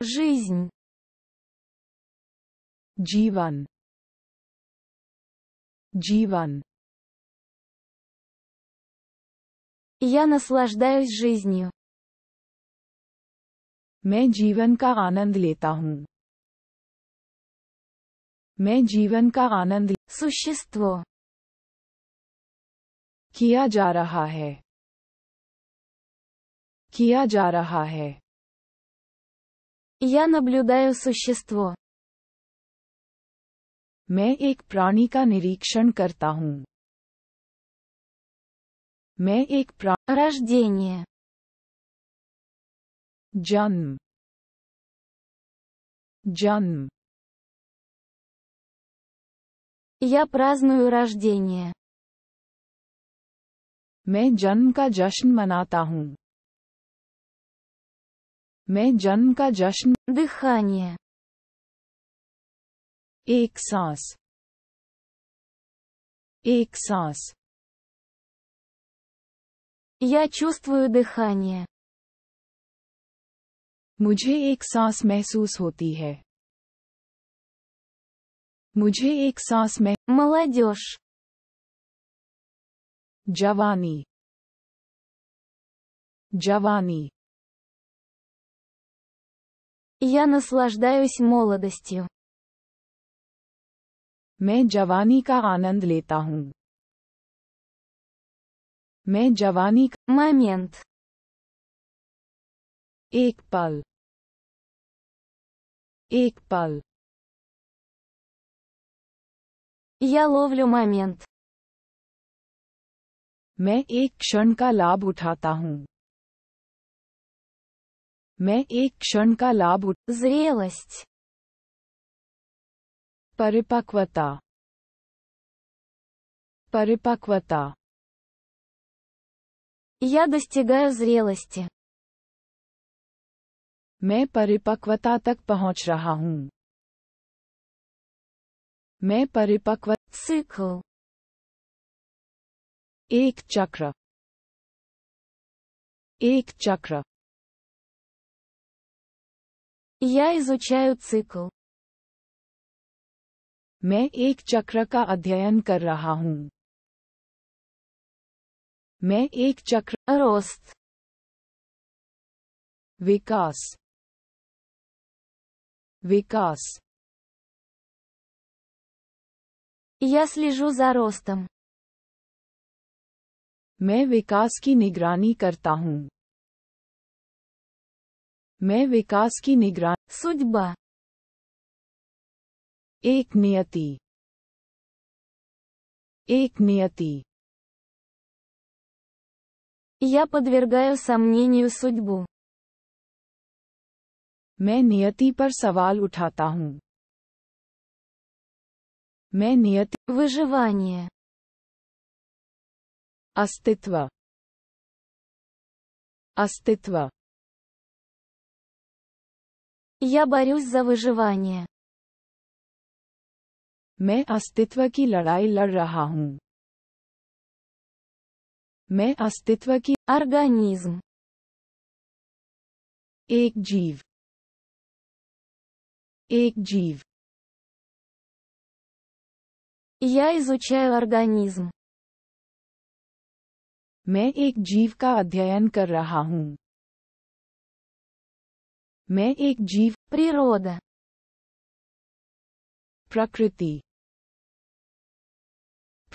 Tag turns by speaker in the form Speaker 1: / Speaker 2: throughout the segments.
Speaker 1: жизнь जीवन जीवन Я наслаждаюсь жизнью. मैं जीवन का आनंद लेता हूँ मैं जीवन का आनंद Существо. किया जा रहा है किया जा रहा है Я наблюдаю существо. मैं एक प्राणी का निरीक्षण करता हूँ मैं एक प्राणी जन्म जन्म या प्राजनुराजेन्य मैं जन्म का जश्न मनाता हूँ मैं जन्म का जश्न дыхание एक सांस एक सांस या Я чувствую дыхание. मुझे एक सांस महसूस होती है मुझे एक सांस में молодежь जवानी जवानी Я наслаждаюсь молодостью. मैं जवानी का आनंद लेता हूँ मैं जवानी का момент एक पल एक पल Я ловлю момент मैं एक क्षण का लाभ उठाता हूँ मैं एक क्षण का लाभ उठ परिपक्वता परिपक्वता Я достигаю зрелости. मैं परिपक्वता तक पहुंच रहा हूं मैं परिपक्व सीखो एक चक्र एक चक्र Я изучаю цикл. मैं एक चक्र का अध्ययन कर रहा हूँ मैं एक चक्र रोस्त विकास विकास Я मैं विकास की निगरानी करता हूँ मैं विकास की निगरान सुजबा एक नियति एक नियति Я подвергаю сомнению судьбу. मैं नियति पर सवाल उठाता हूँ मैं नियति выживание अस्तित्व अस्तित्व Я борюсь за выживание. मैं अस्तित्व की लड़ाई लड़ रहा हूँ मैं अस्तित्व की организм एक जीव एक जीव Я изучаю организм मैं एक जीव का अध्ययन कर रहा हूँ मैं एक जीव प्रिरोद प्रकृति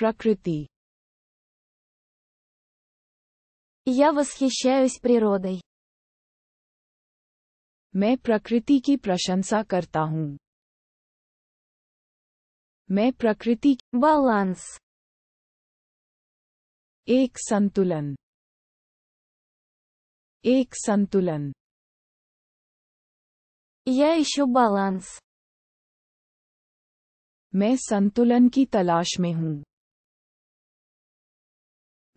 Speaker 1: प्रकृति Я восхищаюсь природой. मैं प्रकृति की प्रशंसा करता हूँ मैं प्रकृति बैलेंस एक संतुलन एक संतुलन Я ищу баланс. मैं संतुलन की तलाश में हूँ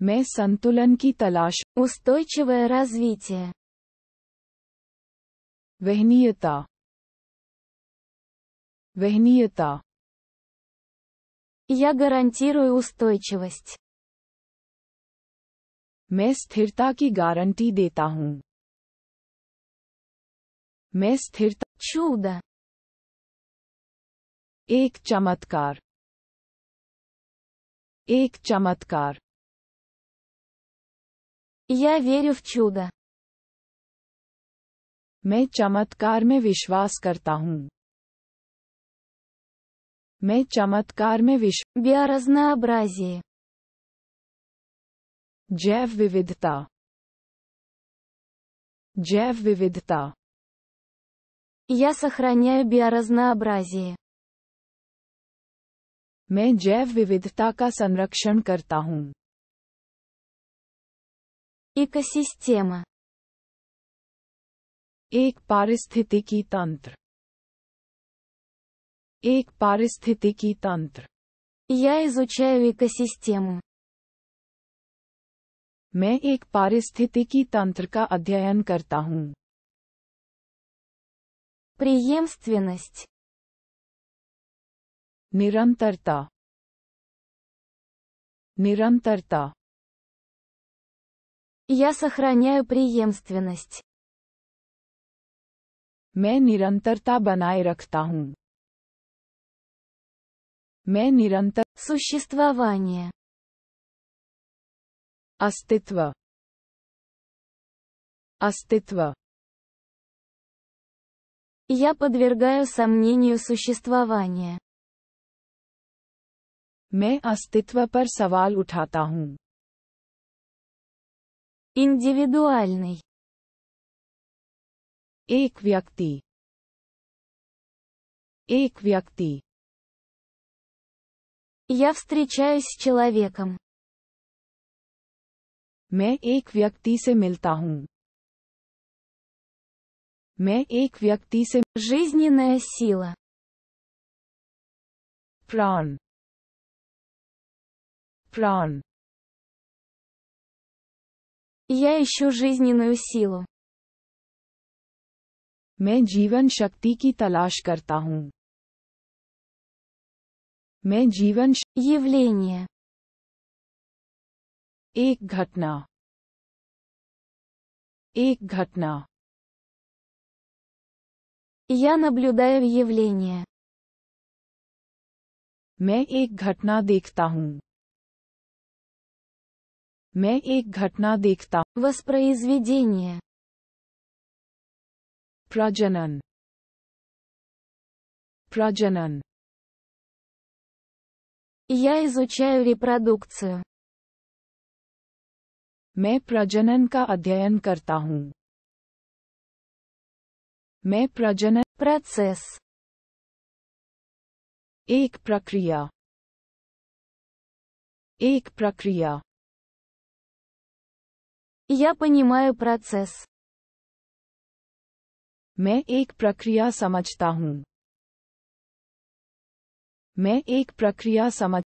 Speaker 1: मैं संतुलन की तलाश развитие. वहनीयता वहनीयता Я उस устойчивость. मैं स्थिरता की गारंटी देता हूँ मैं स्थिरता छूद एक चमत्कार एक चमत्कार Я верю в मैं चमत्कार में विश्वास करता हूँ मैं चमत्कार में विश्व Биоразнообразие. जैव विविधता जैव विविधता Я сохраняю биоразнообразие. मैं जैव विविधता का संरक्षण करता हूँ Экосистема. एक पारिस्थितिकी तंत्र एक पारिस्थितिकी तंत्र Я изучаю экосистему. मैं एक पारिस्थितिकी तंत्र का अध्ययन करता हूँ преемственность निरंतरता निरंतरता я сохраняю преемственность मैं निरंतरता बनाए रखता हूं मैं निरंतर существование अस्तित्व अस्तित्व я подвергаю сомнению существование. मैं аститва पर савал उठाता हूँ. Индивидуальный. एक व्यक्ति. एक व्यक्ति. Я встречаюсь с человеком. मैं एक व्यक्ति से मिलता हूँ. मैं एक व्यक्ति से жизненная сила प्राण प्राण Я ищу жизненную силу. मैं जीवन शक्ति की तलाश करता हूँ मैं जीवन явление एक घटना एक घटना Я наблюдаю явление. मैं एक घटना देखता हूँ मैं एक घटना देखता Воспроизведение. प्रजनन प्रजनन Я изучаю репродукцию. मैं प्रजनन का अध्ययन करता हूँ में प्रजनन प्रोसेस एक प्रक्रिया एक प्रक्रिया Я понимаю процесс. मैं एक प्रक्रिया समझता हूँ मैं एक प्रक्रिया समझ